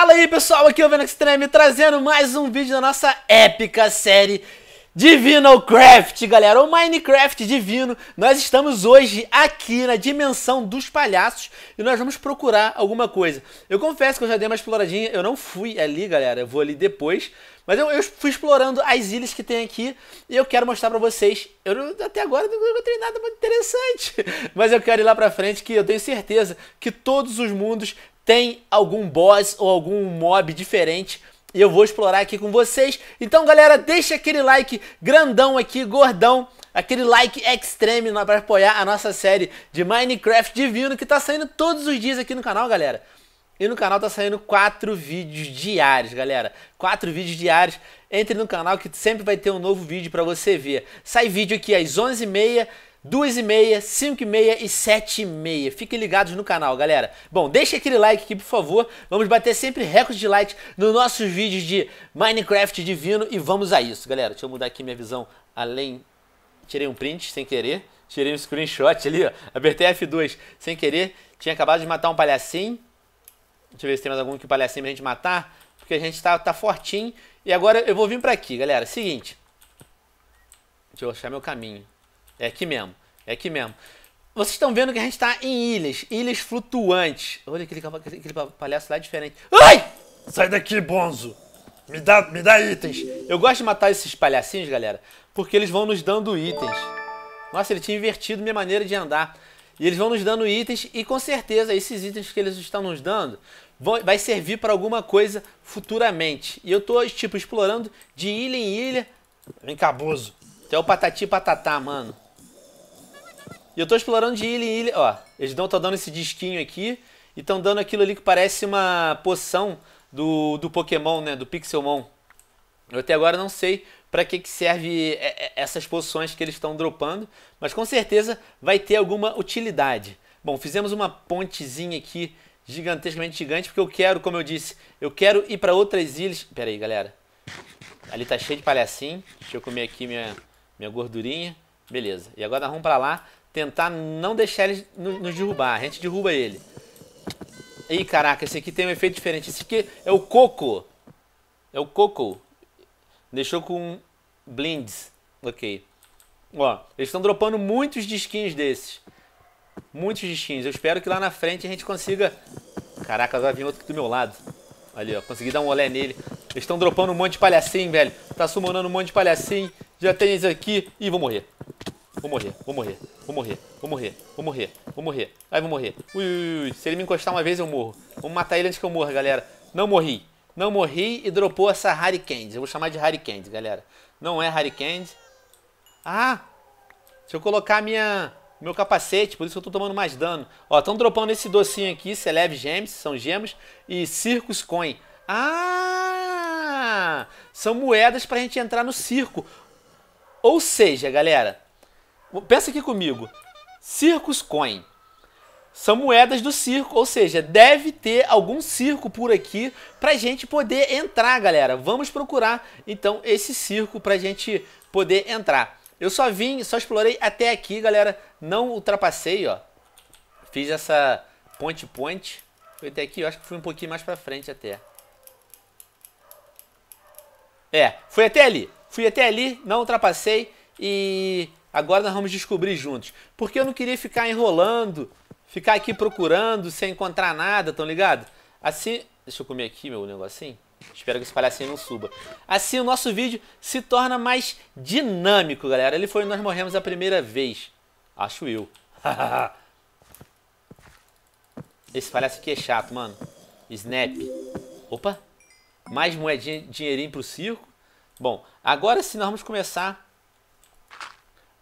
Fala aí pessoal, aqui é o Venom Extreme trazendo mais um vídeo da nossa épica série Divino Craft, galera, o Minecraft divino. Nós estamos hoje aqui na dimensão dos palhaços e nós vamos procurar alguma coisa. Eu confesso que eu já dei uma exploradinha, eu não fui ali, galera, eu vou ali depois. Mas eu, eu fui explorando as ilhas que tem aqui e eu quero mostrar pra vocês. Eu até agora não encontrei nada muito interessante, mas eu quero ir lá pra frente que eu tenho certeza que todos os mundos tem algum boss ou algum mob diferente e eu vou explorar aqui com vocês. Então, galera, deixa aquele like grandão aqui, gordão, aquele like extreme para apoiar a nossa série de Minecraft Divino que tá saindo todos os dias aqui no canal, galera. E no canal tá saindo quatro vídeos diários, galera. Quatro vídeos diários. Entre no canal que sempre vai ter um novo vídeo para você ver. Sai vídeo aqui às 11h30 2 e meia, 5 e meia e 7 e meia. Fiquem ligados no canal, galera. Bom, deixa aquele like aqui, por favor. Vamos bater sempre recorde de likes nos nossos vídeos de Minecraft Divino e vamos a isso, galera. Deixa eu mudar aqui minha visão além... Tirei um print sem querer, tirei um screenshot ali, ó. Apertei F2 sem querer. Tinha acabado de matar um palhacinho. Deixa eu ver se tem mais algum que o palhacinho pra gente matar. Porque a gente tá, tá fortinho. E agora eu vou vir pra aqui, galera. Seguinte. Deixa eu achar meu caminho. É aqui mesmo. É aqui mesmo. Vocês estão vendo que a gente está em ilhas, ilhas flutuantes. Olha aquele, aquele palhaço lá é diferente. Ai! Sai daqui, Bonzo! Me dá, me dá itens. Eu gosto de matar esses palhacinhos, galera, porque eles vão nos dando itens. Nossa, ele tinha invertido minha maneira de andar. E eles vão nos dando itens e com certeza esses itens que eles estão nos dando vão, vai servir para alguma coisa futuramente. E eu tô, tipo, explorando de ilha em ilha. Vem caboso. Até o patati patatá, mano. E eu tô explorando de ilha em ilha. Ó, eles estão tá dando esse disquinho aqui e estão dando aquilo ali que parece uma poção do, do Pokémon, né? Do Pixelmon. Eu até agora não sei para que, que serve essas poções que eles estão dropando, mas com certeza vai ter alguma utilidade. Bom, fizemos uma pontezinha aqui gigantescamente gigante, porque eu quero, como eu disse, eu quero ir para outras ilhas. Pera aí, galera. Ali tá cheio de palhacinho. Deixa eu comer aqui minha, minha gordurinha. Beleza. E agora nós vamos para lá tentar não deixar ele nos derrubar. A gente derruba ele. Ih, caraca, esse aqui tem um efeito diferente. Esse aqui é o coco. É o coco. Deixou com blinds. Ok. Ó, eles estão dropando muitos skins desses. Muitos skins. Eu espero que lá na frente a gente consiga... Caraca, vai vir outro do meu lado. Ali, ó. Consegui dar um olé nele. Eles estão dropando um monte de palhacinho, velho. Tá sumonando um monte de palhacinho. Já tem esse aqui. Ih, vou morrer. Vou morrer, vou morrer. Vou morrer, vou morrer, vou morrer, vou morrer. Ai, vou morrer. Ui, ui, ui. Se ele me encostar uma vez, eu morro. Vamos matar ele antes que eu morra, galera. Não morri. Não morri e dropou essa Harry Candy. Eu vou chamar de Harry Candy, galera. Não é Harry Candy. Ah! Deixa eu colocar minha, meu capacete, por isso eu tô tomando mais dano. Ó, estão dropando esse docinho aqui, Celeb é Gems, são gemas, e Circus Coin. Ah! São moedas pra gente entrar no circo. Ou seja, galera, Pensa aqui comigo. Circus Coin. São moedas do circo, ou seja, deve ter algum circo por aqui pra gente poder entrar, galera. Vamos procurar então esse circo pra gente poder entrar. Eu só vim, só explorei até aqui, galera. Não ultrapassei, ó. Fiz essa ponte ponte. Foi até aqui, eu acho que fui um pouquinho mais pra frente até. É, fui até ali. Fui até ali, não ultrapassei. E Agora nós vamos descobrir juntos. Porque eu não queria ficar enrolando, ficar aqui procurando sem encontrar nada, tão ligado? Assim, deixa eu comer aqui meu negocinho. Espero que esse palhacinho não suba. Assim o nosso vídeo se torna mais dinâmico, galera. Ele foi Nós Morremos a primeira vez. Acho eu. esse palhaço aqui é chato, mano. Snap. Opa. Mais moedinha, dinheirinho pro circo. Bom, agora sim nós vamos começar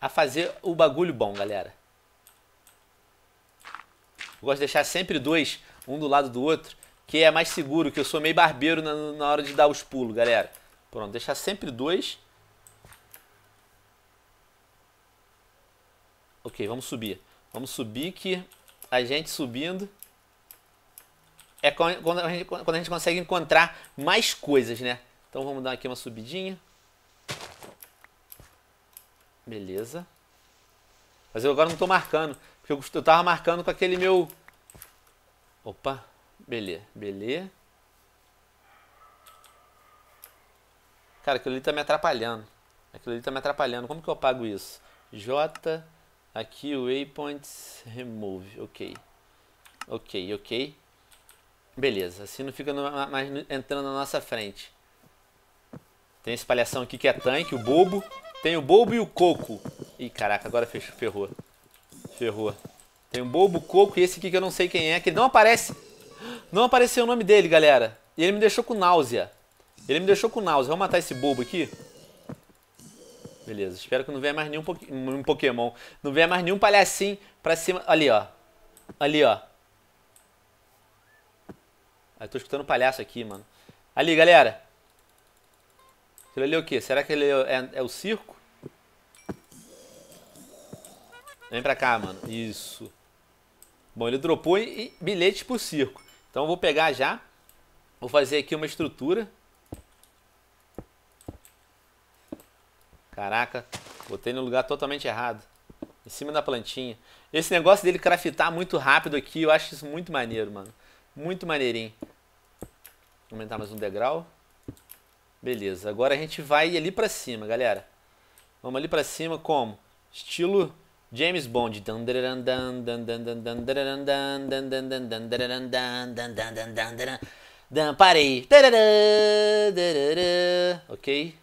a fazer o bagulho bom, galera. Eu gosto de deixar sempre dois, um do lado do outro, que é mais seguro, que eu sou meio barbeiro na, na hora de dar os pulos, galera. Pronto, deixar sempre dois. Ok, vamos subir. Vamos subir que a gente subindo é quando a gente, quando a gente consegue encontrar mais coisas, né? Então vamos dar aqui uma subidinha. Beleza. Mas eu agora não estou marcando. Porque eu, eu tava marcando com aquele meu... Opa. Beleza. Beleza. Cara, aquilo ali tá me atrapalhando. Aquilo ali tá me atrapalhando. Como que eu apago isso? J, aqui waypoints, remove. Ok. Ok, ok. Beleza, assim não fica mais entrando na nossa frente. Tem esse palhação aqui que é tanque, o bobo. Tem o Bobo e o Coco. Ih, caraca, agora fechou, ferrou. Ferrou. Tem o Bobo, o Coco e esse aqui que eu não sei quem é, que ele não aparece. Não apareceu o nome dele, galera. E ele me deixou com náusea. Ele me deixou com náusea. Vamos matar esse bobo aqui? Beleza, espero que não venha mais nenhum po um Pokémon. Não venha mais nenhum palhacinho pra cima. Ali, ó. Ali, ó. Ah, eu tô escutando palhaço aqui, mano. Ali, galera. Aquilo ali é o quê? Será que ele é, é, é o circo? Vem pra cá, mano. Isso. Bom, ele dropou e bilhetes pro circo. Então eu vou pegar já. Vou fazer aqui uma estrutura. Caraca, botei no lugar totalmente errado. Em cima da plantinha. Esse negócio dele craftar muito rápido aqui, eu acho isso muito maneiro, mano. Muito maneirinho. Vou aumentar mais um degrau. Beleza, agora a gente vai ali pra cima, galera. Vamos ali pra cima como? Estilo James Bond. Parei. Ok?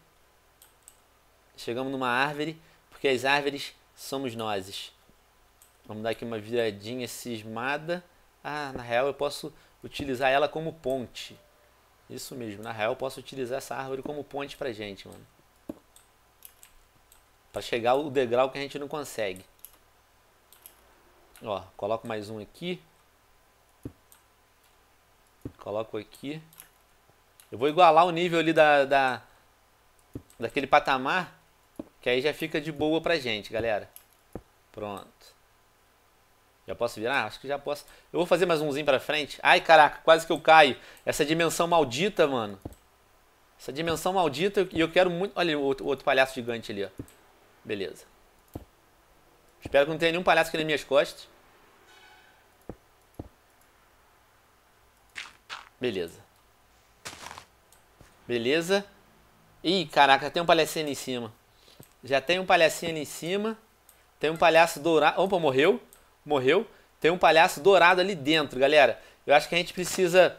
Chegamos numa árvore, porque as árvores somos nós. Vamos dar aqui uma viradinha cismada. Ah, na real eu posso utilizar ela como ponte. Isso mesmo, na real eu posso utilizar essa árvore como ponte pra gente, mano. Pra chegar o degrau que a gente não consegue. Ó, coloco mais um aqui. Coloco aqui. Eu vou igualar o nível ali da, da daquele patamar, que aí já fica de boa pra gente, galera. Pronto. Já posso virar? Acho que já posso. Eu vou fazer mais umzinho pra frente. Ai, caraca, quase que eu caio. Essa dimensão maldita, mano. Essa dimensão maldita e eu quero muito... Olha o outro, outro palhaço gigante ali, ó. Beleza. Espero que não tenha nenhum palhaço aqui nas minhas costas. Beleza. Beleza. Ih, caraca, tem um palhacinho em cima. Já tem um palhacinho em cima. Tem um palhaço dourado. Opa, morreu. Morreu. Tem um palhaço dourado ali dentro, galera. Eu acho que a gente precisa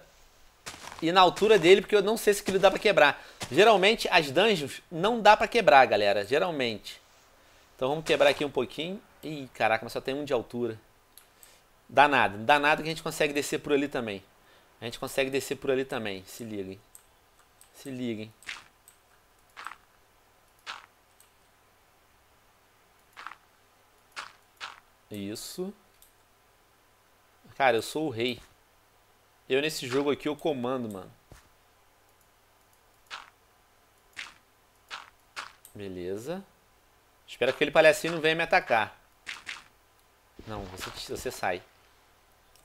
ir na altura dele, porque eu não sei se aquilo dá pra quebrar. Geralmente, as dungeons não dá pra quebrar, galera. Geralmente. Então vamos quebrar aqui um pouquinho. Ih, caraca, mas só tem um de altura. Dá nada. Dá nada que a gente consegue descer por ali também. A gente consegue descer por ali também. Se liguem. Se liguem. Isso. Cara, eu sou o rei. Eu nesse jogo aqui eu comando, mano. Beleza. Espero que aquele palhacinho não venha me atacar. Não, você, você sai.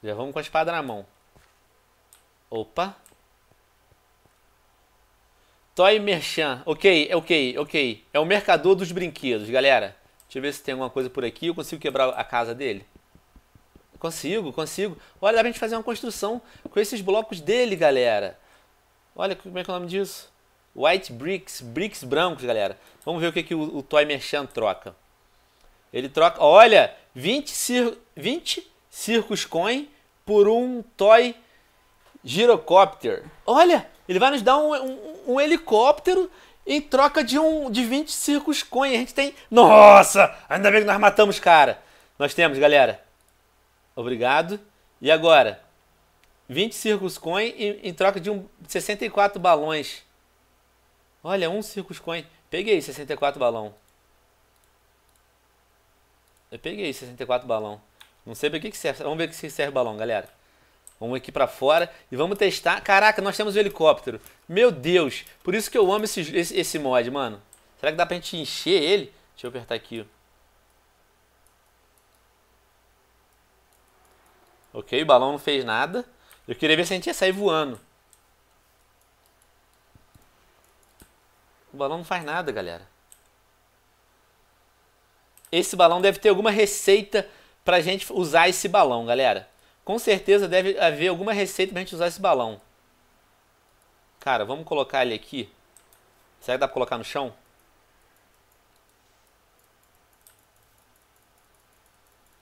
Já vamos com a espada na mão. Opa. Toy Merchan. Ok, ok, ok. É o mercador dos brinquedos, galera. Deixa eu ver se tem alguma coisa por aqui. Eu consigo quebrar a casa dele? Consigo, consigo. Olha, dá pra gente fazer uma construção com esses blocos dele, galera. Olha, como é que é o nome disso? White Bricks, bricks brancos, galera. Vamos ver o que, que o, o Toy Merchan troca. Ele troca, olha, 20, cir 20 Circus Coin por um Toy Girocóptero. Olha, ele vai nos dar um, um, um helicóptero em troca de um de 20 circos coin. A gente tem. Nossa! Ainda bem que nós matamos, cara. Nós temos, galera. Obrigado. E agora? 20 circos coin em, em troca de um 64 balões. Olha, um circos coin. Peguei 64 balão. Eu peguei 64 balão. Não sei para que, que serve. Vamos ver o que serve balão, galera. Vamos aqui para fora e vamos testar. Caraca, nós temos o um helicóptero. Meu Deus, por isso que eu amo esse, esse, esse, mod, mano. Será que dá pra gente encher ele? Deixa eu apertar aqui, Ok, o balão não fez nada. Eu queria ver se a gente ia sair voando. O balão não faz nada, galera. Esse balão deve ter alguma receita pra gente usar esse balão, galera. Com certeza deve haver alguma receita pra gente usar esse balão. Cara, vamos colocar ele aqui. Será que dá pra colocar no chão?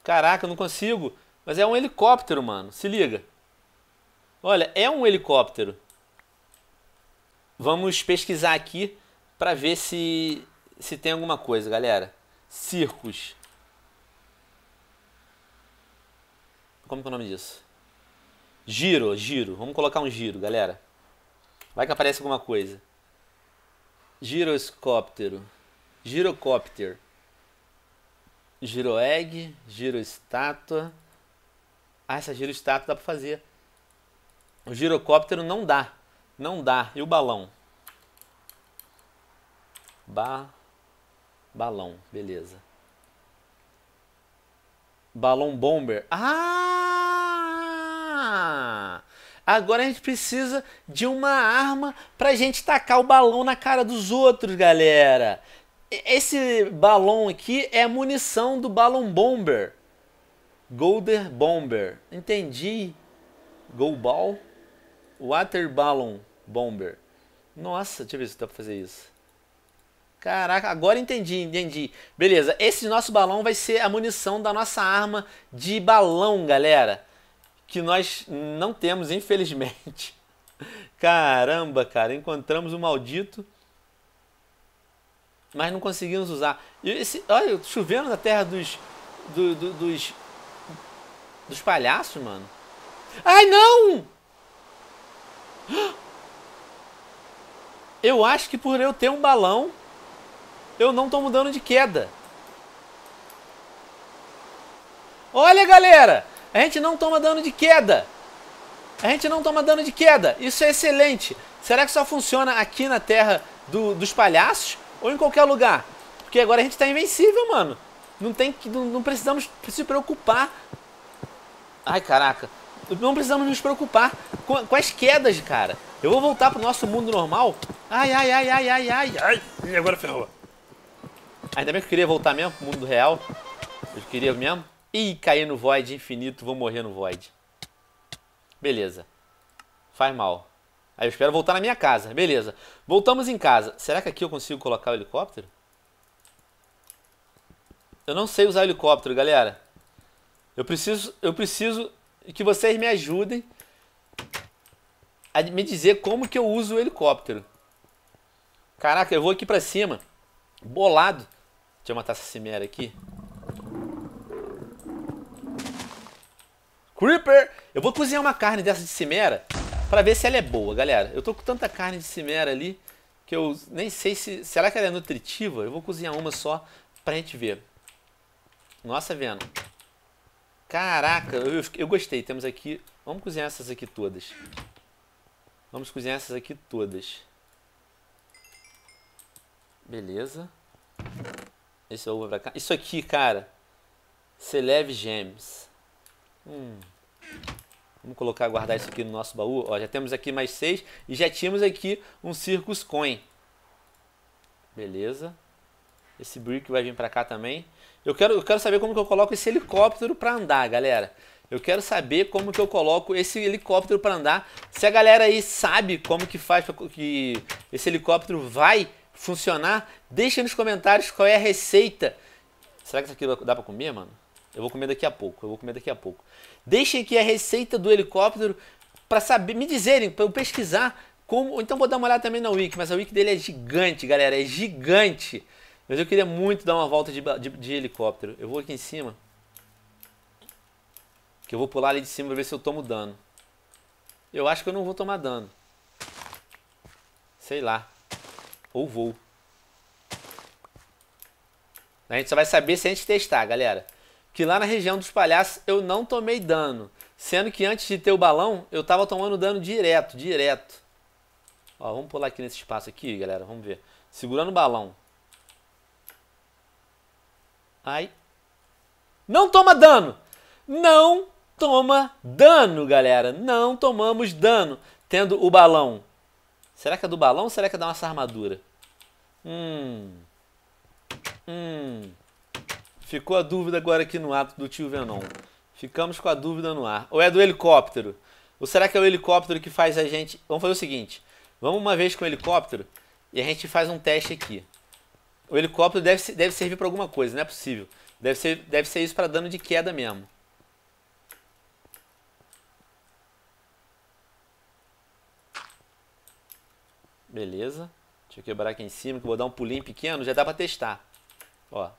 Caraca, eu não consigo. Mas é um helicóptero, mano. Se liga. Olha, é um helicóptero. Vamos pesquisar aqui pra ver se, se tem alguma coisa, galera. Circos. Como que é o nome disso? Giro, giro. Vamos colocar um giro, galera. Vai que aparece alguma coisa. Giroscóptero. Girocópter. Giroegg, giroestátua. Ah, essa giroestátua dá para fazer. O girocóptero não dá. Não dá. E o balão? Ba... Balão, beleza. Balão bomber. Ah! Agora a gente precisa de uma arma pra gente tacar o balão na cara dos outros, galera. Esse balão aqui é a munição do Balão Bomber. Golder Bomber. Entendi. Ball, Water Balloon Bomber. Nossa, deixa eu ver se dá pra fazer isso. Caraca, agora entendi, entendi. Beleza, esse nosso balão vai ser a munição da nossa arma de balão, galera que nós não temos, infelizmente. Caramba, cara, encontramos o maldito, mas não conseguimos usar. E esse, olha, chovendo na terra dos, do, do, dos, dos palhaços, mano. Ai, não! Eu acho que por eu ter um balão, eu não tô mudando de queda. Olha, galera! A gente não toma dano de queda. A gente não toma dano de queda. Isso é excelente. Será que só funciona aqui na terra do, dos palhaços? Ou em qualquer lugar? Porque agora a gente tá invencível, mano. Não, tem, não, não precisamos se preocupar. Ai, caraca. Não precisamos nos preocupar com, com as quedas, cara. Eu vou voltar pro nosso mundo normal. Ai, ai, ai, ai, ai, ai. ai. E agora ferrou. Ainda bem que eu queria voltar mesmo pro mundo real. Eu queria mesmo. Ih, cair no void infinito, vou morrer no void. Beleza. Faz mal. Aí eu espero voltar na minha casa. Beleza. Voltamos em casa. Será que aqui eu consigo colocar o helicóptero? Eu não sei usar helicóptero, galera. Eu preciso, eu preciso que vocês me ajudem a me dizer como que eu uso o helicóptero. Caraca, eu vou aqui pra cima. Bolado. Deixa eu matar essa cimera aqui. Creeper! Eu vou cozinhar uma carne dessa de cimera pra ver se ela é boa, galera. Eu tô com tanta carne de cimera ali que eu nem sei se... Será que ela é nutritiva? Eu vou cozinhar uma só pra gente ver. Nossa, vendo. Caraca, eu, eu, gostei. Temos aqui... Vamos cozinhar essas aqui todas. Vamos cozinhar essas aqui todas. Beleza. Esse é ovo pra cá. Isso aqui, cara. Celeve Gems. Hum. Vamos colocar, guardar isso aqui no nosso baú. Ó, já temos aqui mais seis. E já tínhamos aqui um Circus Coin. Beleza. Esse Brick vai vir pra cá também. Eu quero, eu quero saber como que eu coloco esse helicóptero pra andar, galera. Eu quero saber como que eu coloco esse helicóptero pra andar. Se a galera aí sabe como que faz pra, que esse helicóptero vai funcionar, deixa nos comentários qual é a receita. Será que isso aqui dá pra comer, mano? Eu vou comer daqui a pouco, eu vou comer daqui a pouco. Deixem aqui a receita do helicóptero para saber, me dizerem, para eu pesquisar como. Então vou dar uma olhada também na Wiki, mas a Wiki dele é gigante, galera, é gigante. Mas eu queria muito dar uma volta de, de, de helicóptero. Eu vou aqui em cima. Que eu vou pular ali de cima pra ver se eu tomo dano. Eu acho que eu não vou tomar dano. Sei lá. Ou vou. A gente só vai saber se a gente testar, galera que lá na região dos palhaços eu não tomei dano. Sendo que antes de ter o balão, eu tava tomando dano direto, direto. Ó, vamos pular aqui nesse espaço aqui, galera. Vamos ver. Segurando o balão. Ai. Não toma dano! Não toma dano, galera. Não tomamos dano tendo o balão. Será que é do balão ou será que é da nossa armadura? Hum. Hum. Ficou a dúvida agora aqui no ato do tio Venom. Ficamos com a dúvida no ar. Ou é do helicóptero? Ou será que é o helicóptero que faz a gente. Vamos fazer o seguinte: vamos uma vez com o helicóptero e a gente faz um teste aqui. O helicóptero deve, deve servir para alguma coisa, não é possível. Deve ser, deve ser isso para dano de queda mesmo. Beleza. Deixa eu quebrar aqui em cima, que eu vou dar um pulinho pequeno, já dá para testar. Ó,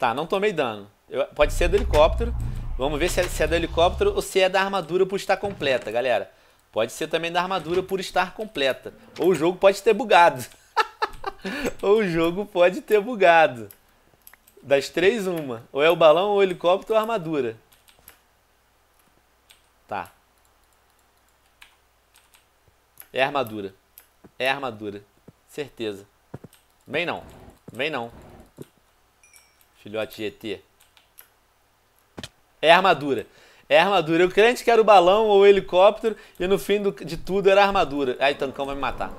Tá, não tomei dano. Eu, pode ser do helicóptero. Vamos ver se é, se é, do helicóptero ou se é da armadura por estar completa, galera. Pode ser também da armadura por estar completa. Ou o jogo pode ter bugado. ou o jogo pode ter bugado. Das três, uma. Ou é o balão, ou o helicóptero, ou a armadura. Tá. É armadura. É armadura. Certeza. Vem não. Vem não. Filhote GT. É armadura. É armadura. Eu crente que era o balão ou o helicóptero e no fim do, de tudo era armadura. Ai, Tancão vai me matar.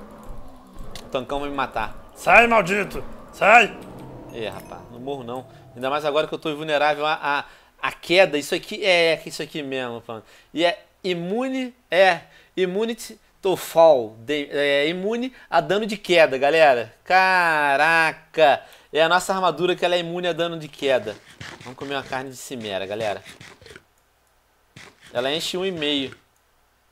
Tancão vai me matar. Sai, maldito! Sai! É, rapaz, não morro não. Ainda mais agora que eu tô vulnerável a, a, queda. Isso aqui é, é isso aqui mesmo, mano. E é imune, é immunity to fall. De, é imune a dano de queda, galera. Caraca! É a nossa armadura que ela é imune a dano de queda. Vamos comer uma carne de cimera, galera. Ela enche um e meio.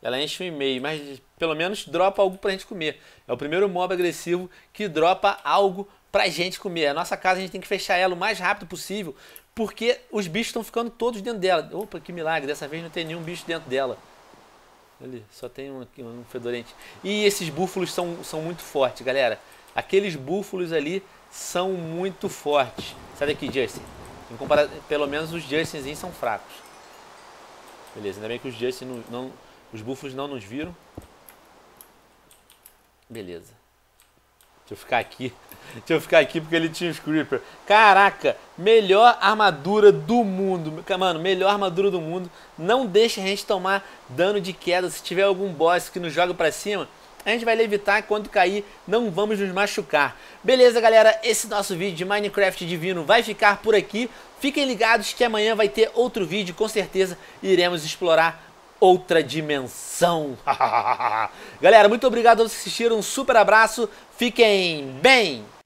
Ela enche um e meio, mas pelo menos dropa algo pra gente comer. É o primeiro mob agressivo que dropa algo pra gente comer. A nossa casa a gente tem que fechar ela o mais rápido possível, porque os bichos estão ficando todos dentro dela. Opa, que milagre, dessa vez não tem nenhum bicho dentro dela. Ali, só tem um aqui, um fedorente. E esses búfalos são, são muito fortes, galera. Aqueles búfalos ali são muito fortes. Sai daqui, Justin. pelo menos os Justins são fracos. Beleza, ainda bem que os Justin não, não, os búfalos não nos viram. Beleza. Deixa eu ficar aqui. Deixa eu ficar aqui porque ele tinha os Creeper. Caraca, melhor armadura do mundo. Mano, melhor armadura do mundo. Não deixa a gente tomar dano de queda. Se tiver algum boss que nos joga pra cima, a gente vai levitar quando cair, não vamos nos machucar. Beleza, galera? Esse nosso vídeo de Minecraft Divino vai ficar por aqui. Fiquem ligados que amanhã vai ter outro vídeo, com certeza iremos explorar outra dimensão. galera, muito obrigado a assistir, que assistiram, um super abraço, fiquem bem!